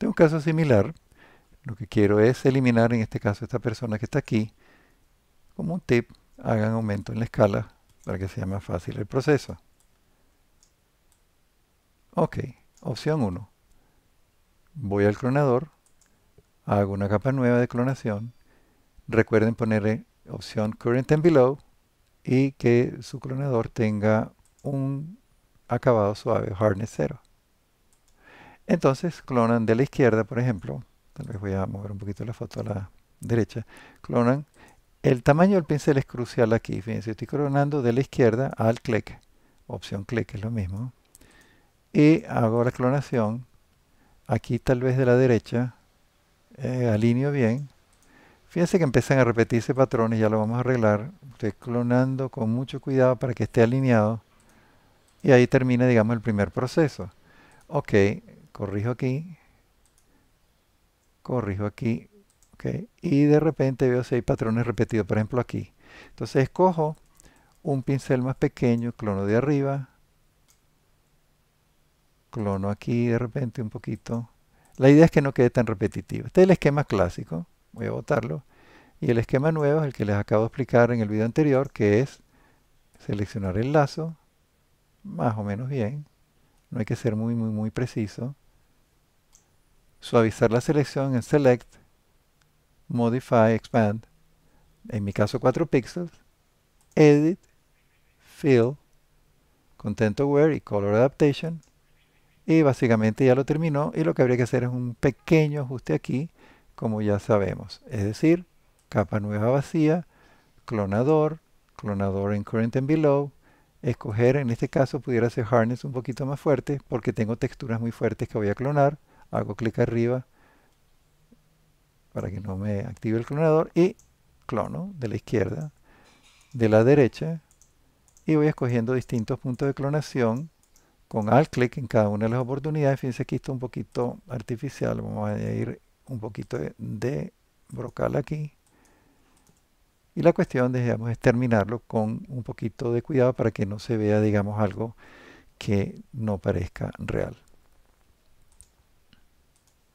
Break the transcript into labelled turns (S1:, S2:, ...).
S1: Tengo un caso similar. Lo que quiero es eliminar en este caso esta persona que está aquí. Como un tip, hagan aumento en la escala para que sea más fácil el proceso. Ok, opción 1. Voy al clonador, hago una capa nueva de clonación. Recuerden ponerle opción Current and Below y que su clonador tenga un acabado suave, hardness 0. Entonces clonan de la izquierda, por ejemplo, tal vez voy a mover un poquito la foto a la derecha, clonan, el tamaño del pincel es crucial aquí, fíjense, estoy clonando de la izquierda al clic, opción clic es lo mismo, y hago la clonación, aquí tal vez de la derecha, eh, alineo bien, fíjense que empiezan a repetirse patrones, ya lo vamos a arreglar, estoy clonando con mucho cuidado para que esté alineado, y ahí termina digamos el primer proceso. Ok, corrijo aquí, corrijo aquí, y de repente veo si hay patrones repetidos, por ejemplo aquí. Entonces escojo un pincel más pequeño, clono de arriba, clono aquí de repente un poquito. La idea es que no quede tan repetitivo. Este es el esquema clásico, voy a botarlo. Y el esquema nuevo es el que les acabo de explicar en el video anterior, que es seleccionar el lazo, más o menos bien. No hay que ser muy, muy, muy preciso suavizar la selección en Select, Modify, Expand, en mi caso 4 píxeles, Edit, Fill, Content Aware y Color Adaptation. Y básicamente ya lo terminó y lo que habría que hacer es un pequeño ajuste aquí, como ya sabemos. Es decir, capa nueva vacía, clonador, clonador en Current and Below, escoger, en este caso pudiera ser Harness un poquito más fuerte porque tengo texturas muy fuertes que voy a clonar, hago clic arriba para que no me active el clonador y clono de la izquierda, de la derecha y voy escogiendo distintos puntos de clonación con alt clic en cada una de las oportunidades. Fíjense que está un poquito artificial, vamos a añadir un poquito de, brocal aquí. Y la cuestión, digamos, es terminarlo con un poquito de cuidado para que no se vea, digamos, algo que no parezca real.